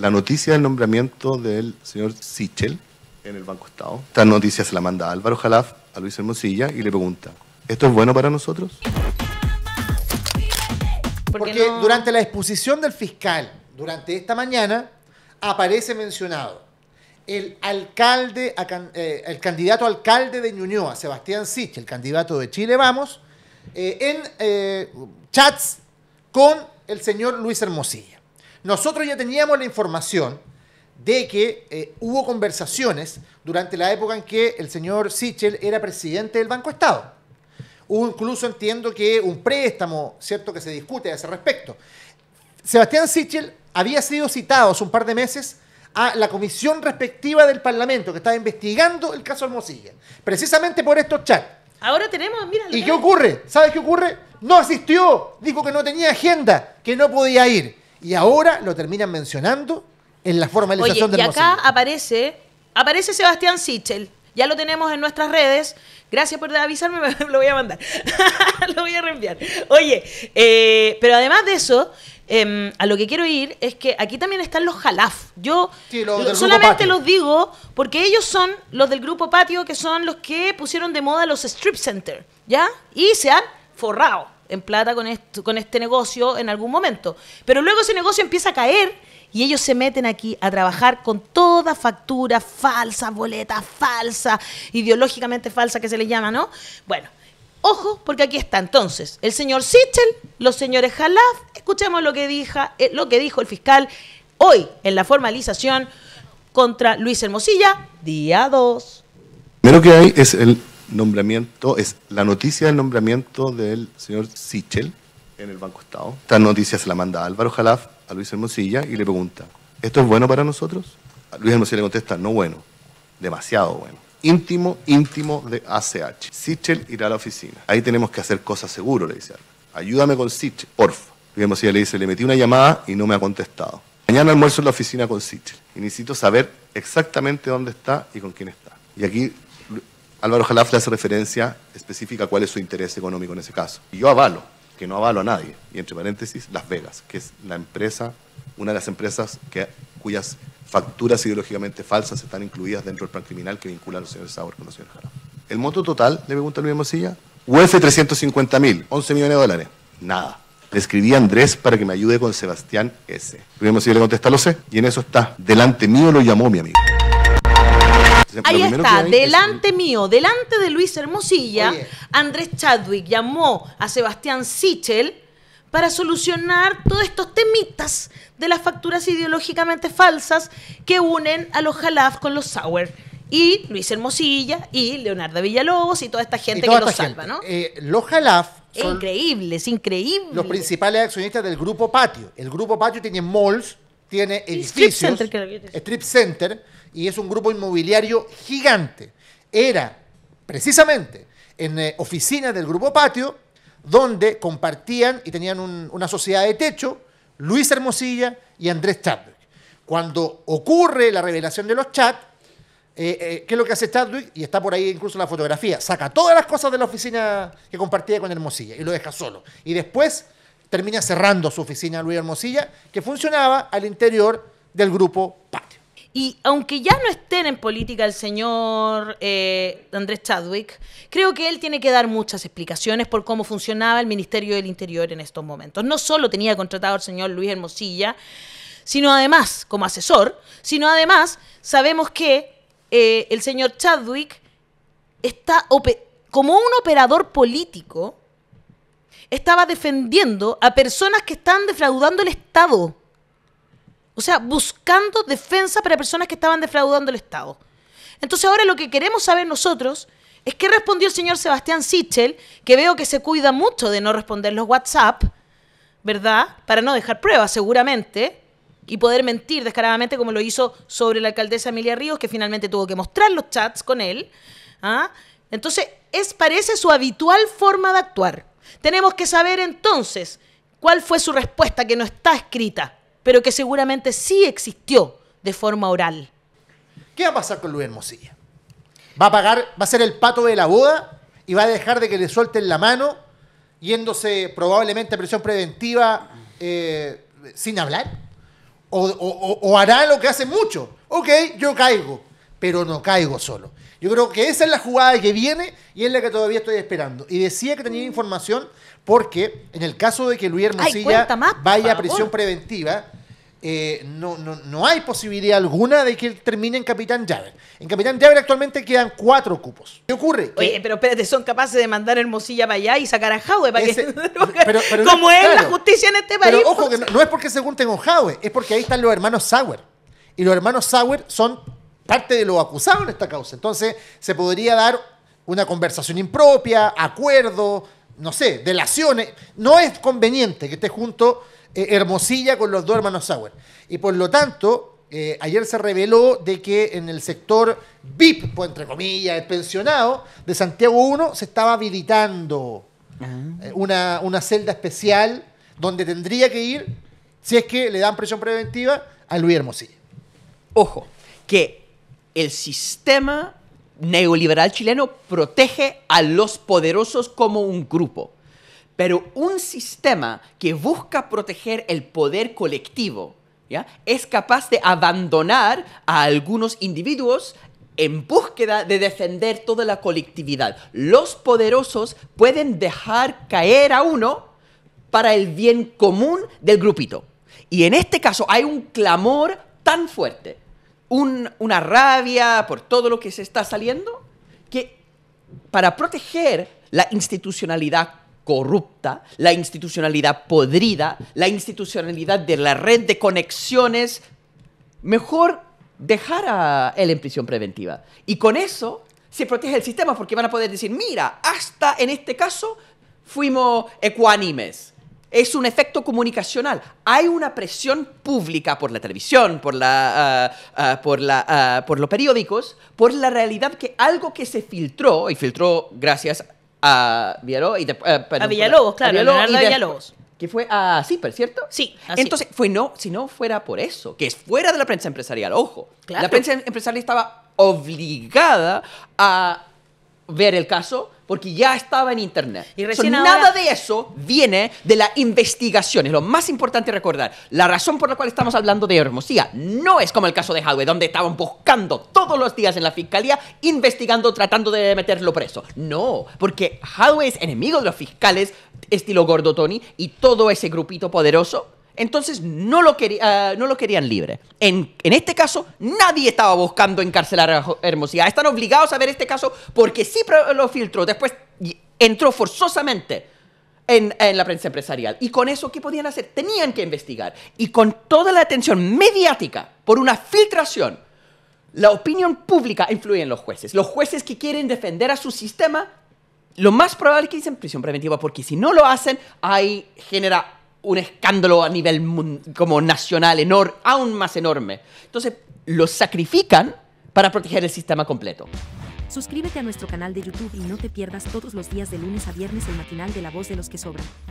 la noticia del nombramiento del señor Sichel en el Banco Estado. Esta noticia se la manda Álvaro Jalaf a Luis Hermosilla y le pregunta, ¿esto es bueno para nosotros? Porque, durante la exposición del fiscal, durante esta mañana, aparece mencionado el alcalde, eh, el candidato alcalde de Ñuñoa, Sebastián Sichel, el candidato de Chile Vamos, eh, en eh, chats con el señor Luis Hermosilla. Nosotros ya teníamos la información de que eh, hubo conversaciones durante la época en que el señor Sichel era presidente del Banco Estado. incluso, entiendo que un préstamo, ¿cierto?, que se discute a ese respecto. Sebastián Sichel había sido citado hace un par de meses a la comisión respectiva del Parlamento que estaba investigando el caso Hermosilla, precisamente por estos chats. Ahora tenemos, mira. ¿Y qué ocurre? ¿Sabes qué ocurre? No asistió, dijo que no tenía agenda, que no podía ir y ahora lo terminan mencionando en la formalización Oye, Y acá aparece, aparece Sebastián Sichel. Ya lo tenemos en nuestras redes. Gracias por avisarme, lo voy a mandar. lo voy a reenviar. Oye, eh, pero además de eso, em, a lo que quiero ir es que aquí también están los jalaf. Yo solamente los digo porque ellos son los del grupo patio que son los que pusieron de moda los strip center, ¿ya? Y se han forrado en plata con, este negocio en algún momento. Pero luego ese negocio empieza a caer y ellos se meten aquí a trabajar con toda factura falsa, boleta falsa, ideológicamente falsa que se les llama, ¿no? Bueno, ojo, porque aquí está entonces el señor Sichel, los señores Jalaf, escuchemos lo que, dijo, eh, lo que dijo el fiscal hoy en la formalización contra Luis Hermosilla, día 2. Primero que hay es el nombramiento, es la noticia del nombramiento del señor Sichel en el Banco Estado. Esta noticia se la manda Álvaro Jalaf a Luis Hermosilla y le pregunta, ¿esto es bueno para nosotros? Luis Hermosilla le contesta, no bueno, demasiado bueno. Íntimo, íntimo de ACH. Sichel irá a la oficina. Ahí tenemos que hacer cosas seguro, le dice Álvaro. Ayúdame con Sichel, porfa. Luis Hermosilla le dice, le metí una llamada y no me ha contestado. Mañana almuerzo en la oficina con Sichel y necesito saber exactamente dónde está y con quién está. Y aquí Álvaro Jalaf le hace referencia específica a cuál es su interés económico en ese caso. Y yo avalo, que no avalo a nadie, y entre paréntesis, Las Vegas, que es la empresa, una de las empresas que, cuyas facturas ideológicamente falsas están incluidas dentro del plan criminal que vincula a los señores Sauer con los señores Jalaf. El monto total, le pregunta Luis Mosilla, UF 350 mil, 11 millones de dólares. Nada. Le escribí a Andrés para que me ayude con Sebastián S. Luis Mosilla le contesta, lo sé, y en eso está. Delante mío lo llamó mi amigo. Ahí está, delante mío, delante de Luis Hermosilla, Andrés Chadwick llamó a Sebastián Sichel para solucionar todos estos temitas de las facturas ideológicamente falsas que unen a los Jalaf con los Sauer y Luis Hermosilla y Leonardo Villalobos y toda esta gente que los salva, ¿no? Eh, los Jalaf. Son increíble, es increíble. Los principales accionistas del Grupo Patio. El Grupo Patio tiene malls tiene edificios. strip Center, y es un grupo inmobiliario gigante. Era precisamente en eh, oficinas del Grupo Patio, donde compartían y tenían una sociedad de techo Luis Hermosilla y Andrés Chadwick. Cuando ocurre la revelación de los chats, eh, eh, ¿qué es lo que hace Chadwick? Y está por ahí incluso la fotografía. Saca todas las cosas de la oficina que compartía con Hermosilla y lo deja solo. Y después termina cerrando su oficina Luis Hermosilla, que funcionaba al interior del grupo Patio. Y aunque ya no estén en política el señor eh, Andrés Chadwick, creo que él tiene que dar muchas explicaciones por cómo funcionaba el Ministerio del Interior en estos momentos. No solo tenía contratado al señor Luis Hermosilla, sino además como asesor, sino además sabemos que eh, el señor Chadwick está como un operador político estaba defendiendo a personas que están defraudando el Estado. O sea, buscando defensa para personas que estaban defraudando el Estado. Entonces ahora lo que queremos saber nosotros es qué respondió el señor Sebastián Sichel, que veo que se cuida mucho de no responder los WhatsApp, ¿verdad? Para no dejar pruebas, seguramente, y poder mentir descaradamente como lo hizo sobre la alcaldesa Emilia Ríos, que finalmente tuvo que mostrar los chats con él. ¿Ah? Entonces, es, parece su habitual forma de actuar. Tenemos que saber entonces cuál fue su respuesta que no está escrita, pero que seguramente sí existió de forma oral. ¿Qué va a pasar con Luis Hermosilla? ¿Va a pagar, va a ser el pato de la boda y va a dejar de que le suelten la mano yéndose probablemente a prisión preventiva eh, sin hablar? O, o, hará lo que hace mucho. Ok, yo caigo, pero no caigo solo. Yo creo que esa es la jugada que viene y es la que todavía estoy esperando. Y decía que tenía mm. información porque en el caso de que Luis Hermosilla vaya a prisión preventiva, eh, no, no, hay posibilidad alguna de que él termine en Capitán Llaver. En Capitán Llaver actualmente quedan cuatro cupos. ¿Qué ocurre? Oye, pero espérate, son capaces de mandar Hermosilla para allá y sacar a Jaue para que... Como es la justicia en este país. Pero ojo, no, es porque se junten con es porque ahí están los hermanos Sauer. Y los hermanos Sauer son parte de los acusados en esta causa. Entonces, se podría dar una conversación impropia, acuerdo, no sé, delaciones. No es conveniente que esté junto eh, Hermosilla con los dos hermanos Sauer. Y por lo tanto, eh, ayer se reveló de que en el sector VIP, pues, entre comillas, el pensionado de Santiago 1, se estaba habilitando ah. eh, una, una celda especial donde tendría que ir, si es que le dan presión preventiva, a Luis Hermosilla. Ojo, que el sistema neoliberal chileno protege a los poderosos como un grupo, pero un sistema que busca proteger el poder colectivo es capaz de abandonar a algunos individuos en búsqueda de defender toda la colectividad. Los poderosos pueden dejar caer a uno para el bien común del grupito. Y en este caso hay un clamor tan fuerte una rabia por todo lo que se está saliendo, que para proteger la institucionalidad corrupta, la institucionalidad podrida, la institucionalidad de la red de conexiones, mejor dejar a él en prisión preventiva. Y con eso se protege el sistema porque van a poder decir, mira, hasta en este caso fuimos ecuánimes es un efecto comunicacional. Hay una presión pública por la televisión, por, la, ah, ah, por, la, ah, por los periódicos, por la realidad que algo que se filtró, y filtró gracias a Villalobos, eh, a Villalobos, claro, a Villalobos, Que fue así CIPER, ¿cierto? Sí. Entonces, fue no, si no fuera por eso, que es fuera de la prensa empresarial, ojo. La prensa empresarial estaba obligada a ver el caso, porque ya estaba en Internet. Y Nada de eso viene de la investigación. Es lo más importante recordar. La razón por la cual estamos hablando de Hermosía no es como el caso de Howe, donde estaban buscando todos los días en la fiscalía, investigando, tratando de meterlo preso. No, porque Howe es enemigo de los fiscales, estilo Gordo Tony, y todo ese grupito poderoso entonces no lo, ah, no lo querían libre. En, este caso, nadie estaba buscando encarcelar a Hermosía. Ah, están obligados a ver este caso porque sí lo filtró, después entró forzosamente en, la prensa empresarial. ¿Y con eso qué podían hacer? Tenían que investigar. Y con toda la atención mediática por una filtración, la opinión pública influye en los jueces. Los jueces que quieren defender a su sistema, lo más probable es que dicen prisión preventiva, porque si no lo hacen, hay, genera un escándalo a nivel como nacional aún más enorme. Entonces, lo sacrifican para proteger el sistema completo. Suscríbete a nuestro canal de YouTube y no te pierdas todos los días de lunes a viernes el matinal de La Voz de los que Sobran.